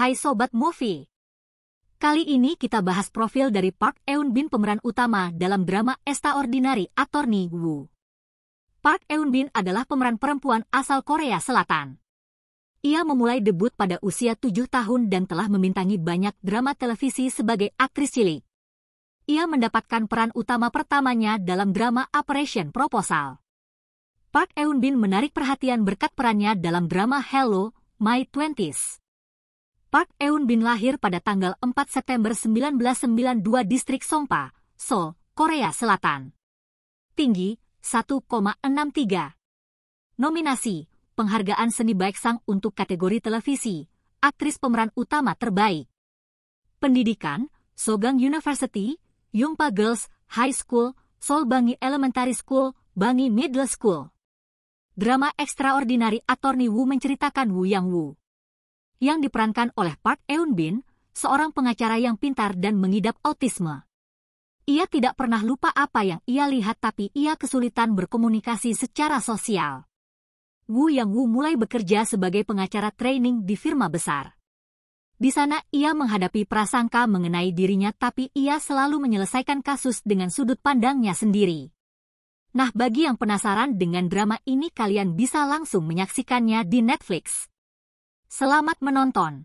Hai Sobat Movie! Kali ini kita bahas profil dari Park Eun Bin pemeran utama dalam drama Extraordinary Attorney Woo. Park Eun Bin adalah pemeran perempuan asal Korea Selatan. Ia memulai debut pada usia 7 tahun dan telah memintangi banyak drama televisi sebagai aktris cilik. Ia mendapatkan peran utama pertamanya dalam drama Operation Proposal. Park Eun Bin menarik perhatian berkat perannya dalam drama Hello, My Twenties. Park Eun Bin lahir pada tanggal 4 September 1992 distrik Songpa, Seoul, Korea Selatan. Tinggi, 1,63. Nominasi, penghargaan seni baik sang untuk kategori televisi, aktris pemeran utama terbaik. Pendidikan, Sogang University, Yungpa Girls High School, Seoul Bangi Elementary School, Bangi Middle School. Drama Extraordinary Attorney Wu menceritakan Wu Yang Wu, yang diperankan oleh Park Eun Bin, seorang pengacara yang pintar dan mengidap autisme. Ia tidak pernah lupa apa yang ia lihat tapi ia kesulitan berkomunikasi secara sosial. Wu Yang Wu mulai bekerja sebagai pengacara training di firma besar. Di sana ia menghadapi prasangka mengenai dirinya tapi ia selalu menyelesaikan kasus dengan sudut pandangnya sendiri. Nah bagi yang penasaran dengan drama ini kalian bisa langsung menyaksikannya di Netflix. Selamat menonton!